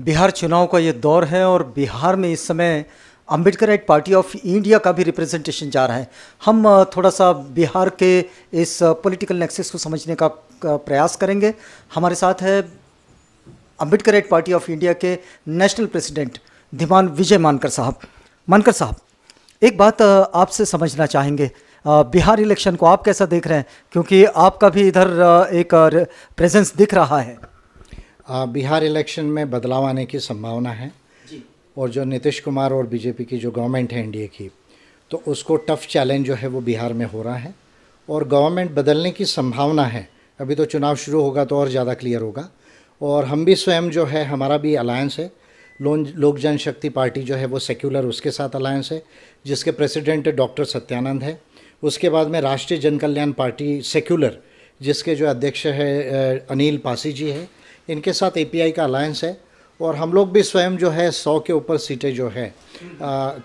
बिहार चुनाव का ये दौर है और बिहार में इस समय Ambedkarite party of India का भी रिप्रेजेंटेशन जा रहा है हम थोड़ा सा बिहार के इस पॉलिटिकल नेक्सेस को समझने का प्रयास करेंगे हमारे साथ है Ambedkarite party of India के नेशनल प्रेसिडेंट धीमान विजय मानकर साहब मानकर साहब एक बात आपसे समझना चाहेंगे बिहार इलेक्शन को आप कैसा देख रहे हैं क्योंकि आपका भी इधर एक प्रेजेंस दिख रहा है बिहार इलेक्शन में बदलाव आने की संभावना है और जो नीतीश कुमार और बीजेपी की जो गवर्नमेंट है एनडीए की तो उसको टफ चैलेंज जो है वो बिहार में हो रहा है और गवर्नमेंट बदलने की संभावना है अभी तो चुनाव शुरू होगा तो और ज़्यादा क्लियर होगा और हम भी स्वयं जो है हमारा भी अलायंस है लोक जनशक्ति पार्टी जो है वो सेक्युलर उसके साथ अलायंस है जिसके प्रेसिडेंट डॉक्टर सत्यानंद है उसके बाद में राष्ट्रीय जन कल्याण पार्टी सेक्युलर जिसके जो अध्यक्ष है अनिल पासी जी है इनके साथ ए का अलायंस है और हम लोग भी स्वयं जो है सौ के ऊपर सीटें जो है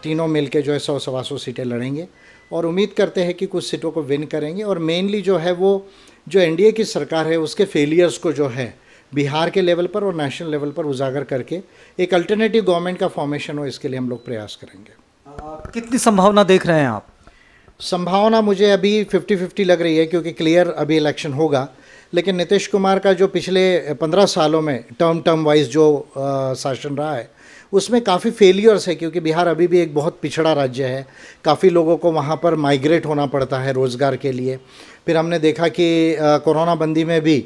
तीनों मिल जो है सौ सवा सौ सीटें लड़ेंगे और उम्मीद करते हैं कि कुछ सीटों को विन करेंगे और मेनली जो है वो जो एन की सरकार है उसके फेलियर्स को जो है बिहार के लेवल पर और नेशनल लेवल पर उजागर करके एक अल्टरनेटिव गवर्नमेंट का फॉर्मेशन हो इसके लिए हम लोग प्रयास करेंगे कितनी संभावना देख रहे हैं आप संभावना मुझे अभी 50-50 लग रही है क्योंकि क्लियर अभी इलेक्शन होगा लेकिन नीतीश कुमार का जो पिछले पंद्रह सालों में टर्म टर्म वाइज जो आ, शासन रहा है उसमें काफ़ी फेलियर्स है क्योंकि बिहार अभी भी एक बहुत पिछड़ा राज्य है काफ़ी लोगों को वहाँ पर माइग्रेट होना पड़ता है रोज़गार के लिए फिर हमने देखा कि कोरोना बंदी में भी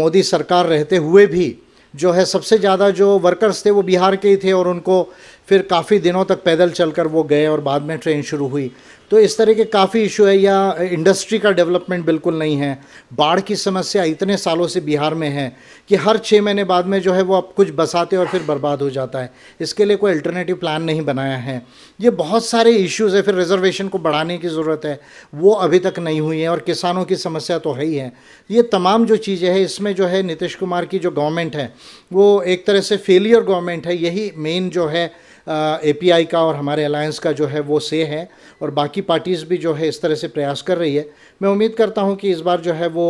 मोदी सरकार रहते हुए भी जो है सबसे ज़्यादा जो वर्कर्स थे वो बिहार के ही थे और उनको फिर काफ़ी दिनों तक पैदल चलकर वो गए और बाद में ट्रेन शुरू हुई तो इस तरह के काफ़ी इशू है या इंडस्ट्री का डेवलपमेंट बिल्कुल नहीं है बाढ़ की समस्या इतने सालों से बिहार में है कि हर छः महीने बाद में जो है वो अब कुछ बसाते और फिर बर्बाद हो जाता है इसके लिए कोई अल्टरनेटिव प्लान नहीं बनाया है ये बहुत सारे इश्यूज़ है फिर रिजर्वेशन को बढ़ाने की ज़रूरत है वो अभी तक नहीं हुई है और किसानों की समस्या तो है ही है ये तमाम जो चीज़ें हैं इसमें जो है नीतीश कुमार की जो गवर्नमेंट है वो एक तरह से फेलियर गवर्नमेंट है यही मेन जो है एपीआई का और हमारे अलायंस का जो है वो से है और बाकी पार्टीज़ भी जो है इस तरह से प्रयास कर रही है मैं उम्मीद करता हूँ कि इस बार जो है वो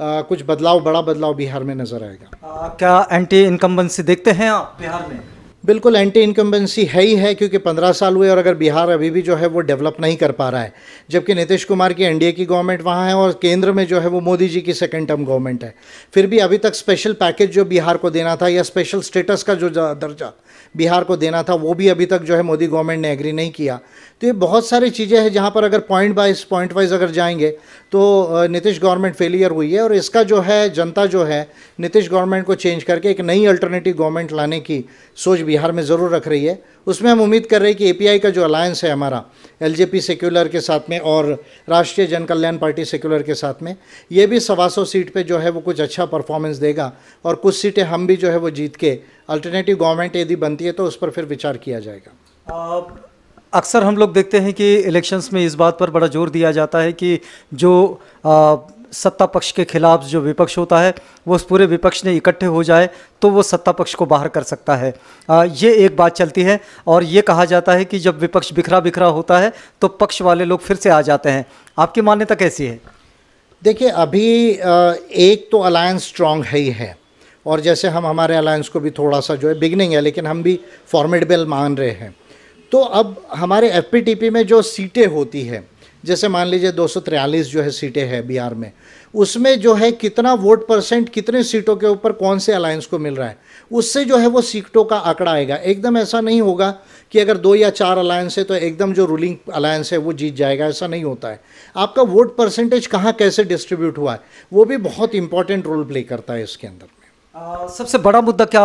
आ, कुछ बदलाव बड़ा बदलाव बिहार में नज़र आएगा आ, क्या एंटी इनकम्बेंसी देखते हैं आप बिहार में बिल्कुल एंटी इनकम्बेंसी है ही है क्योंकि पंद्रह साल हुए और अगर बिहार अभी भी जो है वो डेवलप नहीं कर पा रहा है जबकि नीतीश कुमार की एनडीए की गवर्नमेंट वहाँ है और केंद्र में जो है वो मोदी जी की सेकेंड टर्म गवर्नमेंट है फिर भी अभी तक स्पेशल पैकेज जो बिहार को देना था या स्पेशल स्टेटस का जो दर्जा बिहार को देना था वो भी अभी तक जो है मोदी गवर्नमेंट ने एग्री नहीं किया तो ये बहुत सारी चीज़ें हैं जहाँ पर अगर पॉइंट बाइज पॉइंट वाइज अगर जाएंगे तो नीतीश गवर्नमेंट फेलियर हुई है और इसका जो है जनता जो है नीतीश गवर्नमेंट को चेंज करके एक नई अल्टरनेटिव गवर्नमेंट लाने की सोच भी बिहार में ज़रूर रख रही है उसमें हम उम्मीद कर रहे हैं कि एपीआई का जो अलायंस है हमारा एलजेपी सेक्युलर के साथ में और राष्ट्रीय जन कल्याण पार्टी सेक्युलर के साथ में ये भी सवा सौ सीट पे जो है वो कुछ अच्छा परफॉर्मेंस देगा और कुछ सीटें हम भी जो है वो जीत के अल्टरनेटिव गवर्नमेंट यदि बनती है तो उस पर फिर विचार किया जाएगा अक्सर हम लोग देखते हैं कि इलेक्शंस में इस बात पर बड़ा जोर दिया जाता है कि जो आ, सत्ता पक्ष के खिलाफ जो विपक्ष होता है वो उस पूरे विपक्ष ने इकट्ठे हो जाए तो वो सत्ता पक्ष को बाहर कर सकता है आ, ये एक बात चलती है और ये कहा जाता है कि जब विपक्ष बिखरा बिखरा होता है तो पक्ष वाले लोग फिर से आ जाते हैं आपकी मान्यता कैसी है देखिए अभी एक तो अलायंस स्ट्रांग है ही है और जैसे हम हमारे अलायंस को भी थोड़ा सा जो है बिगनिंग है लेकिन हम भी फॉर्मेडेबल मान रहे हैं तो अब हमारे एफ में जो सीटें होती हैं जैसे मान लीजिए दो जो है सीटें हैं बिहार में उसमें जो है कितना वोट परसेंट कितने सीटों के ऊपर कौन से अलायंस को मिल रहा है उससे जो है वो सीटों का आंकड़ा आएगा एकदम ऐसा नहीं होगा कि अगर दो या चार अलायंस है तो एकदम जो रूलिंग अलायंस है वो जीत जाएगा ऐसा नहीं होता है आपका वोट परसेंटेज कहाँ कैसे डिस्ट्रीब्यूट हुआ है वो भी बहुत इंपॉर्टेंट रोल प्ले करता है इसके अंदर में सबसे बड़ा मुद्दा क्या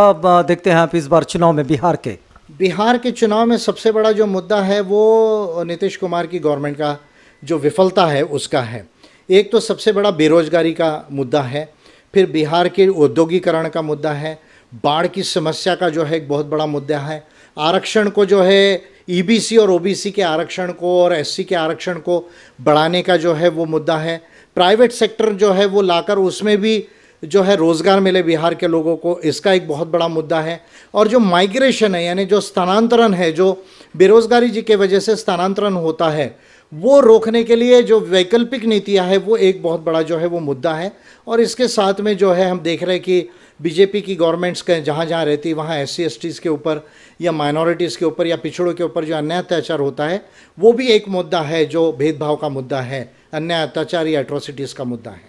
देखते हैं आप इस बार चुनाव में बिहार के बिहार के चुनाव में सबसे बड़ा जो मुद्दा है वो नीतीश कुमार की गवर्नमेंट का जो विफलता है उसका है एक तो सबसे बड़ा बेरोजगारी का मुद्दा है फिर बिहार के औद्योगिकरण का मुद्दा है बाढ़ की समस्या का जो है एक बहुत बड़ा मुद्दा है आरक्षण को जो है ईबीसी e और ओबीसी के आरक्षण को और एससी के आरक्षण को बढ़ाने का जो है वो मुद्दा है प्राइवेट सेक्टर जो है वो लाकर उसमें भी जो है रोज़गार मिले बिहार के लोगों को इसका एक बहुत बड़ा मुद्दा है और जो माइग्रेशन है यानी जो स्थानांतरण है जो बेरोज़गारी जी के वजह से स्थानांतरण होता है वो रोकने के लिए जो वैकल्पिक नीतियाँ है वो एक बहुत बड़ा जो है वो मुद्दा है और इसके साथ में जो है हम देख रहे हैं कि बीजेपी की गवर्नमेंट्स के जहाँ जहाँ रहती वहाँ एस सी के ऊपर या माइनॉरिटीज़ के ऊपर या पिछड़ों के ऊपर जो अन्याय अत्याचार होता है वो भी एक मुद्दा है जो भेदभाव का मुद्दा है अन्याय अत्याचार या एट्रोसिटीज़ का मुद्दा है